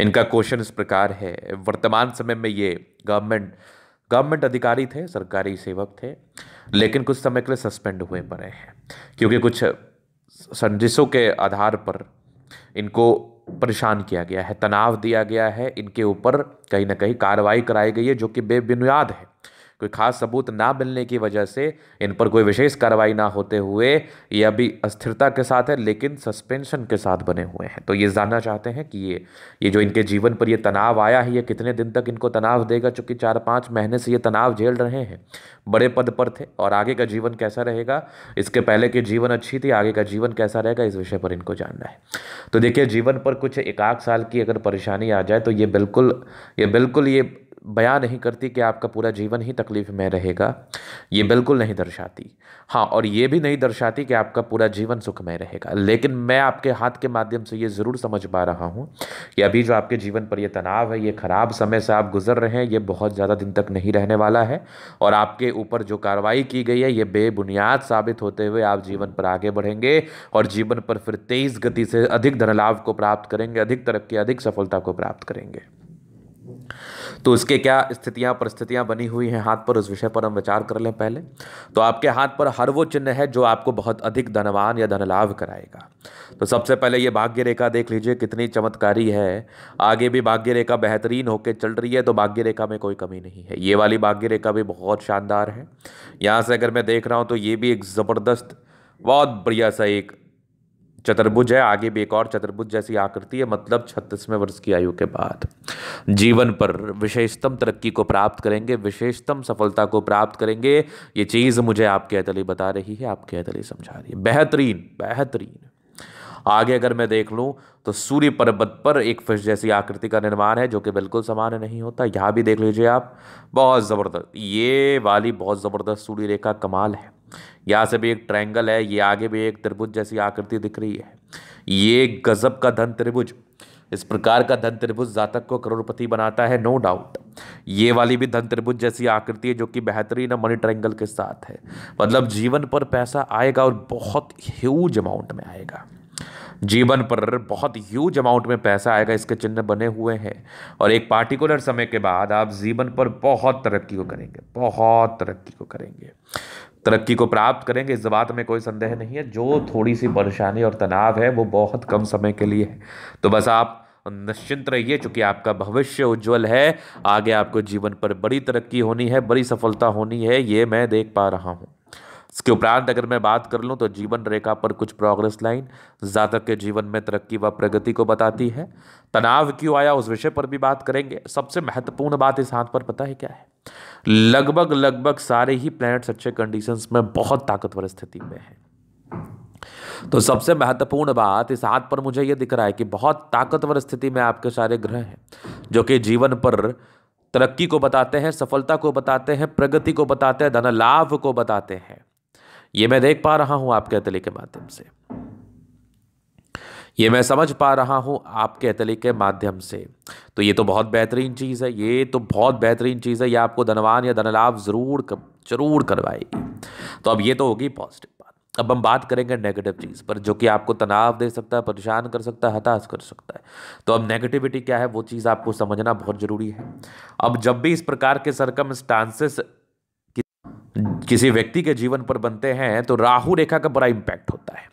इनका क्वेश्चन इस प्रकार है वर्तमान समय में ये गवर्नमेंट गवर्नमेंट अधिकारी थे सरकारी सेवक थे लेकिन कुछ समय के लिए सस्पेंड हुए पड़े हैं क्योंकि कुछ संदेशों के आधार पर इनको परेशान किया गया है तनाव दिया गया है इनके ऊपर कहीं ना कहीं कार्रवाई कराई गई है जो कि बेबुनियाद है कोई खास सबूत ना मिलने की वजह से इन पर कोई विशेष कार्रवाई ना होते हुए ये अभी अस्थिरता के साथ है लेकिन सस्पेंशन के साथ बने हुए हैं तो ये जानना चाहते हैं कि ये ये जो इनके जीवन पर ये तनाव आया है ये कितने दिन तक इनको तनाव देगा चूंकि चार पाँच महीने से ये तनाव झेल रहे हैं बड़े पद पर थे और आगे का जीवन कैसा रहेगा इसके पहले के जीवन अच्छी थी आगे का जीवन कैसा रहेगा इस विषय पर इनको जानना है तो देखिए जीवन पर कुछ एक आध साल की अगर परेशानी आ जाए तो ये बिल्कुल ये बिल्कुल ये बयां नहीं करती कि आपका पूरा जीवन ही तकलीफ में रहेगा ये बिल्कुल नहीं दर्शाती हाँ और ये भी नहीं दर्शाती कि आपका पूरा जीवन सुखमय रहेगा लेकिन मैं आपके हाथ के माध्यम से ये ज़रूर समझ पा रहा हूँ कि अभी जो आपके जीवन पर ये तनाव है ये ख़राब समय से आप गुजर रहे हैं ये बहुत ज़्यादा दिन तक नहीं रहने वाला है और आपके ऊपर जो कार्रवाई की गई है ये बेबुनियाद साबित होते हुए आप जीवन पर आगे बढ़ेंगे और जीवन पर फिर तेज़ गति से अधिक धनलाभ को प्राप्त करेंगे अधिक तरक्की अधिक सफलता को प्राप्त करेंगे तो इसके क्या स्थितियां परिस्थितियां बनी हुई हैं हाथ पर उस विषय पर हम विचार कर लें पहले तो आपके हाथ पर हर वो चिन्ह है जो आपको बहुत अधिक धनवान या धनलाभ लाभ कराएगा तो सबसे पहले ये भाग्य रेखा देख लीजिए कितनी चमत्कारी है आगे भी भाग्य रेखा बेहतरीन होकर चल रही है तो भाग्य रेखा में कोई कमी नहीं है ये वाली भाग्य रेखा भी बहुत शानदार है यहाँ से अगर मैं देख रहा हूँ तो ये भी एक ज़बरदस्त बहुत बढ़िया सा एक चतुर्भुज है आगे भी एक और चतुर्भुज जैसी आकृति है मतलब छत्तीसवें वर्ष की आयु के बाद जीवन पर विशेषतम तरक्की को प्राप्त करेंगे विशेषतम सफलता को प्राप्त करेंगे ये चीज़ मुझे आपके अतली बता रही है आपके अतली समझा रही है बेहतरीन बेहतरीन आगे अगर मैं देख लूँ तो सूर्य पर्वत पर एक फिश जैसी आकृति का निर्माण है जो कि बिल्कुल सामान्य नहीं होता यहाँ भी देख लीजिए आप बहुत ज़बरदस्त ये वाली बहुत ज़बरदस्त सूर्य रेखा कमाल है यहाँ से भी एक ट्रायंगल है ये आगे भी एक त्रिभुज जैसी आकृति दिख रही है ये गजब का धन त्रिभुज इस प्रकार का धन त्रिभुज जातक को करोड़पति बनाता है नो डाउट ये वाली भी धन त्रिभुज जैसी आकृति है जो कि बेहतरीन मनी ट्रायंगल के साथ है मतलब जीवन पर पैसा आएगा और बहुत ह्यूज अमाउंट में आएगा जीवन पर बहुत ह्यूज अमाउंट में पैसा आएगा इसके चिन्ह बने हुए हैं और एक पार्टिकुलर समय के बाद आप जीवन पर बहुत तरक्की को करेंगे बहुत तरक्की को करेंगे तरक्की को प्राप्त करेंगे इस बात में कोई संदेह नहीं है जो थोड़ी सी परेशानी और तनाव है वो बहुत कम समय के लिए है तो बस आप निश्चिंत रहिए चूँकि आपका भविष्य उज्जवल है आगे आपको जीवन पर बड़ी तरक्की होनी है बड़ी सफलता होनी है ये मैं देख पा रहा हूँ इसके उपरांत अगर मैं बात कर लूँ तो जीवन रेखा पर कुछ प्रोग्रेस लाइन जातक के जीवन में तरक्की व प्रगति को बताती है तनाव क्यों आया उस विषय पर भी बात करेंगे सबसे महत्वपूर्ण बात इस हाथ पर पता है क्या है लगभग लगभग सारे ही प्लैनेट्स अच्छे कंडीशंस में बहुत ताकतवर स्थिति में है तो सबसे महत्वपूर्ण बात इस हाथ पर मुझे ये दिख रहा है कि बहुत ताकतवर स्थिति में आपके सारे ग्रह हैं जो कि जीवन पर तरक्की को बताते हैं सफलता को बताते हैं प्रगति को बताते हैं धन लाभ को बताते हैं ये मैं देख पा रहा हूँ आपके अतले के माध्यम से ये मैं समझ पा रहा हूँ आपके अतले के माध्यम से तो ये तो बहुत बेहतरीन चीज़ है ये तो बहुत बेहतरीन चीज़ है ये आपको धनवान या धनलाभ ज़रूर कर, जरूर करवाएगी तो अब ये तो होगी पॉजिटिव बात अब हम बात करेंगे नेगेटिव चीज़ पर जो कि आपको तनाव दे सकता है परेशान कर सकता है हताश कर सकता है तो अब नेगेटिविटी क्या है वो चीज़ आपको समझना बहुत ज़रूरी है अब जब भी इस प्रकार के सरकम किसी व्यक्ति के जीवन पर बनते हैं तो राहु रेखा का बड़ा इम्पैक्ट होता है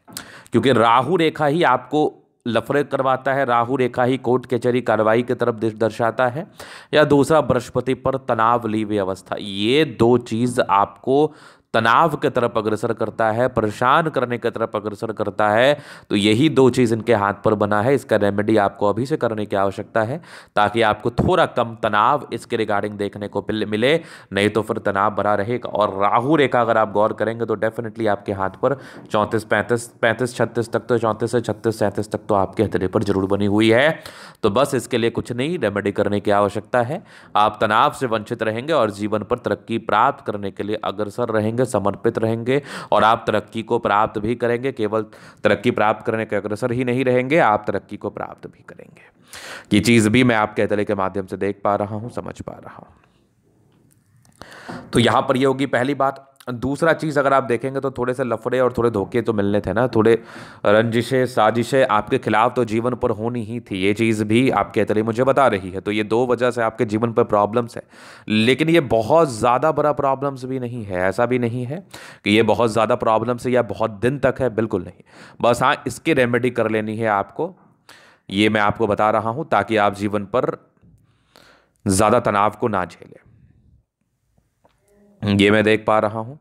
क्योंकि राहु रेखा ही आपको लफरे करवाता है राहु रेखा ही कोर्ट कचहरी कार्रवाई की तरफ दर्शाता है या दूसरा बृहस्पति पर तनाव ली व्यवस्था ये दो चीज़ आपको तनाव की तरफ अग्रसर करता है परेशान करने की तरफ अग्रसर करता है तो यही दो चीज़ इनके हाथ पर बना है इसका रेमेडी आपको अभी से करने की आवश्यकता है ताकि आपको थोड़ा कम तनाव इसके रिगार्डिंग देखने को मिले नहीं तो फिर तनाव बना रहेगा और राहु रेखा अगर आप गौर करेंगे तो डेफिनेटली आपके हाथ पर चौंतीस पैंतीस पैंतीस छत्तीस तक तो चौंतीस से छत्तीस सैंतीस तक तो आपके हथेली पर जरूर बनी हुई है तो बस इसके लिए कुछ नहीं रेमेडी करने की आवश्यकता है आप तनाव से वंचित रहेंगे और जीवन पर तरक्की प्राप्त करने के लिए अग्रसर रहेंगे रहेंगे समर्पित रहेंगे और आप तरक्की को प्राप्त भी करेंगे केवल तरक्की प्राप्त करने के अग्रसर ही नहीं रहेंगे आप तरक्की को प्राप्त भी करेंगे ये चीज़ भी मैं आपके अतले के माध्यम से देख पा रहा हूं समझ पा रहा हूं तो यहां पर यह होगी पहली बात दूसरा चीज़ अगर आप देखेंगे तो थोड़े से लफड़े और थोड़े धोखे तो मिलने थे ना थोड़े रंजिशें साजिशें आपके खिलाफ तो जीवन पर होनी ही थी ये चीज़ भी आपके तरी मुझे बता रही है तो ये दो वजह से आपके जीवन पर प्रॉब्लम्स है लेकिन ये बहुत ज़्यादा बड़ा प्रॉब्लम्स भी नहीं है ऐसा भी नहीं है कि ये बहुत ज़्यादा प्रॉब्लम्स है या बहुत दिन तक है बिल्कुल नहीं बस हाँ इसकी रेमेडी कर लेनी है आपको ये मैं आपको बता रहा हूँ ताकि आप जीवन पर ज़्यादा तनाव को ना झेलें ये मैं देख पा रहा हूँ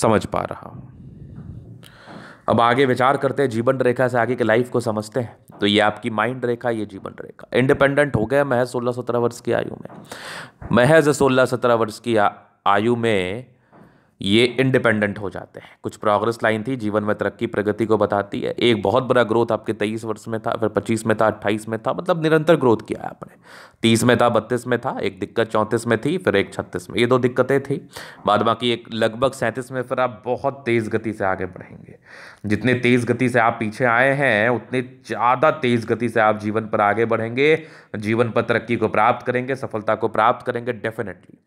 समझ पा रहा हूँ अब आगे विचार करते हैं जीवन रेखा से आगे के लाइफ को समझते हैं तो ये आपकी माइंड रेखा ये जीवन रेखा इंडिपेंडेंट हो गया महज सोलह सत्रह वर्ष की आयु में महज सोलह सत्रह वर्ष की आयु में ये इंडिपेंडेंट हो जाते हैं कुछ प्रोग्रेस लाइन थी जीवन में तरक्की प्रगति को बताती है एक बहुत बड़ा ग्रोथ आपके तेईस वर्ष में था फिर पच्चीस में था अट्ठाईस में था मतलब निरंतर ग्रोथ किया है आपने तीस में था बत्तीस में था एक दिक्कत चौंतीस में थी फिर एक छत्तीस में ये दो दिक्कतें थी बाद बाकी एक लगभग सैंतीस में फिर आप बहुत तेज़ गति से आगे बढ़ेंगे जितने तेज़ गति से आप पीछे आए हैं उतने ज़्यादा तेज़ गति से आप जीवन पर आगे बढ़ेंगे जीवन पर तरक्की को प्राप्त करेंगे सफलता को प्राप्त करेंगे डेफिनेटली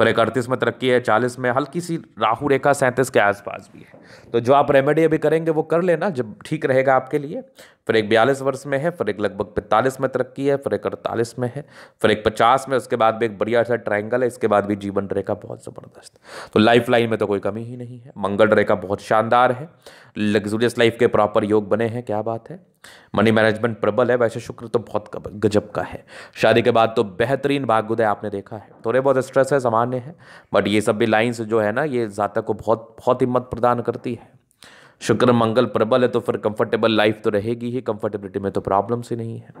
फिर इकतीस में तरक्की है चालीस में हल्की सी राहु रेखा सैंतीस के आसपास भी है तो जो आप रेमेडी अभी करेंगे वो कर लेना जब ठीक रहेगा आपके लिए फिर एक बयालीस वर्ष में है फिर एक लगभग पैंतालीस में तरक्की है फिर एक अड़तालीस में है फिर एक पचास में उसके बाद भी एक बढ़िया सा ट्रायंगल है इसके बाद भी जीवन रेखा बहुत ज़बरदस्त तो लाइफ लाइन में तो कोई कमी ही नहीं है मंगल रेखा बहुत शानदार है लग्जूरियस लाइफ के प्रॉपर योग बने हैं क्या बात है मनी मैनेजमेंट प्रबल है वैसे शुक्र तो बहुत गजब का है शादी के बाद तो बेहतरीन भाग्योदय आपने देखा है थोड़े बहुत स्ट्रेस है सामान्य है बट ये सब भी लाइन्स जो है ना ये जातक को बहुत बहुत हिम्मत प्रदान करती है शुक्र मंगल प्रबल है तो फिर कंफर्टेबल लाइफ तो रहेगी ही कंफर्टेबिलिटी में तो प्रॉब्लम्स ही नहीं है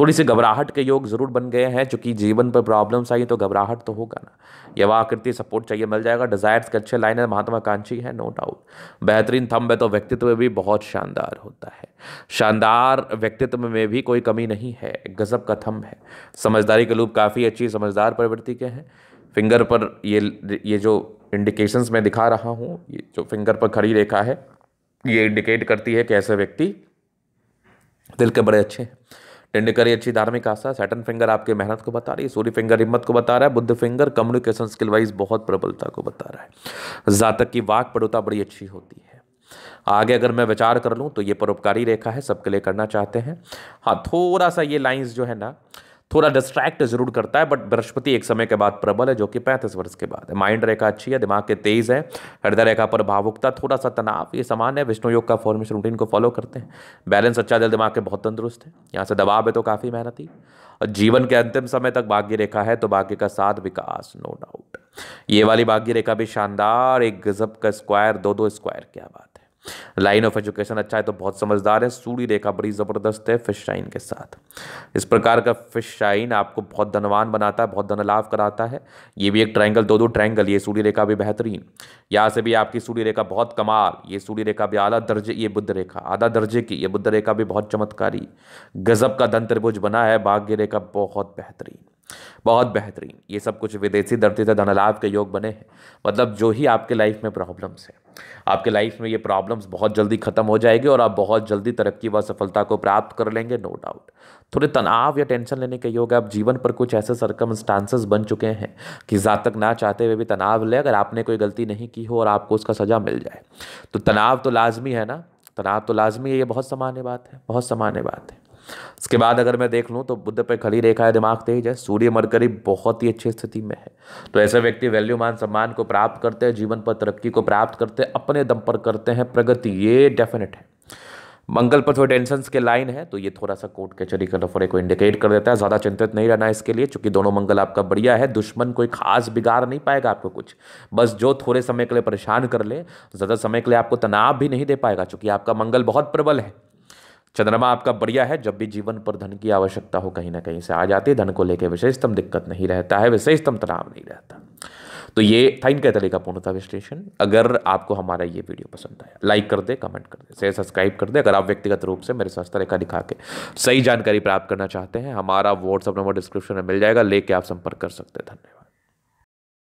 थोड़ी सी घबराहट के योग ज़रूर बन गए हैं चूँकि जीवन पर प्रॉब्लम्स आई तो घबराहट तो होगा ना यवाकृति सपोर्ट चाहिए मिल जाएगा डिज़ायर्स के अच्छे लाइन है महात्माकांक्षी है नो डाउट बेहतरीन थम्ब है तो व्यक्तित्व भी बहुत शानदार होता है शानदार व्यक्तित्व में भी कोई कमी नहीं है गज़ब का थम्ब है समझदारी के लोग काफ़ी अच्छी समझदार प्रवृत्ति के हैं फिंगर पर ये ये जो इंडिकेशंस मैं दिखा रहा हूँ ये जो फिंगर पर खड़ी रेखा है ये इंडिकेट करती है कि ऐसे व्यक्ति दिल के बड़े अच्छे हैं टेंडिकर अच्छी धार्मिक आशा सैटन फिंगर आपके मेहनत को बता रही है सूर्य फिंगर हिम्मत को बता रहा है Budh finger communication skill wise बहुत प्रबलता को बता रहा है जातक की वाक पड़ुता बड़ी अच्छी होती है आगे अगर मैं विचार कर लूँ तो ये परोपकारी रेखा है सबके लिए करना चाहते हैं हाँ थोड़ा सा ये लाइन्स जो है ना थोड़ा डिस्ट्रैक्ट जरूर करता है बट बृहस्पति एक समय के बाद प्रबल है जो कि पैंतीस वर्ष के बाद है माइंड रेखा अच्छी है दिमाग के तेज है हृदय रेखा पर भावुकता थोड़ा सा तनाव ये सामान्य है विष्णु योग का फॉर्मेशन रूटीन को फॉलो करते हैं बैलेंस अच्छा दिल दिमाग के बहुत तंदुरुस्त है यहाँ से दबाव है तो काफ़ी मेहनती और जीवन के अंतिम समय तक भाग्य रेखा है तो भाग्य का साथ विकास नो डाउट ये वाली भाग्य रेखा भी शानदार एक गजब का स्क्वायर दो दो स्क्वायर क्या बात लाइन ऑफ एजुकेशन अच्छा है तो बहुत समझदार है सूर्य रेखा बड़ी ज़बरदस्त है फिश शाइन के साथ इस प्रकार का फिश शाइन आपको बहुत धनवान बनाता है बहुत धन लाभ कराता है ये भी एक ट्रायंगल दो दो ट्रायंगल ये सूर्य रेखा भी बेहतरीन यहाँ से भी आपकी सूर्य रेखा बहुत कमाल ये सूर्य रेखा भी आधा दर्जे ये बुद्ध रेखा आधा दर्जे की ये बुद्ध रेखा भी बहुत चमत्कारी गजब का धन त्रिभुज बना है भाग्य रेखा बहुत बेहतरीन बहुत बेहतरीन ये सब कुछ विदेशी धरती से धनलाभ के योग बने हैं मतलब जो ही आपके लाइफ में प्रॉब्लम्स हैं आपके लाइफ में ये प्रॉब्लम्स बहुत जल्दी ख़त्म हो जाएगी और आप बहुत जल्दी तरक्की व सफलता को प्राप्त कर लेंगे नो डाउट थोड़े तनाव या टेंशन लेने के योग आप जीवन पर कुछ ऐसे सरकम बन चुके हैं कि जातक ना चाहते हुए भी तनाव ले अगर आपने कोई गलती नहीं की हो और आपको उसका सज़ा मिल जाए तो तनाव तो लाजमी है ना तनाव तो लाजमी है ये बहुत सामान्य बात है बहुत सामान्य बात है उसके बाद अगर मैं देख लूँ तो बुद्ध पर खड़ी रेखा है दिमाग तेज है सूर्य मरकरी बहुत ही अच्छी स्थिति में है तो ऐसे व्यक्ति वैल्यू मान सम्मान को प्राप्त करते हैं जीवन पर तरक्की को प्राप्त करते हैं अपने दम पर करते हैं प्रगति ये डेफिनेट है मंगल पर थोड़े टेंशन के लाइन है तो ये थोड़ा सा कोर्ट कचहरी नफरे को इंडिकेट कर देता है ज़्यादा चिंतित नहीं रहना इसके लिए चूंकि दोनों मंगल आपका बढ़िया है दुश्मन कोई खास बिगाड़ नहीं पाएगा आपको कुछ बस जो थोड़े समय के लिए परेशान कर ले ज़्यादा समय के लिए आपको तनाव भी नहीं दे पाएगा चूंकि आपका मंगल बहुत प्रबल है चंद्रमा आपका बढ़िया है जब भी जीवन पर धन की आवश्यकता हो कहीं ना कहीं से आ जाती है धन को लेकर विशेषतम दिक्कत नहीं रहता है विशेषतम तनाव नहीं रहता तो ये था इनका तरीका पूर्णता विश्लेषण अगर आपको हमारा ये वीडियो पसंद आया लाइक कर दे कमेंट कर दे शेयर सब्सक्राइब कर दे अगर आप व्यक्तिगत रूप से मेरे स्वास्थ्य तरीका दिखा के सही जानकारी प्राप्त करना चाहते हैं हमारा व्हाट्सअप नंबर डिस्क्रिप्शन में मिल जाएगा लेके आप संपर्क कर सकते हैं धन्यवाद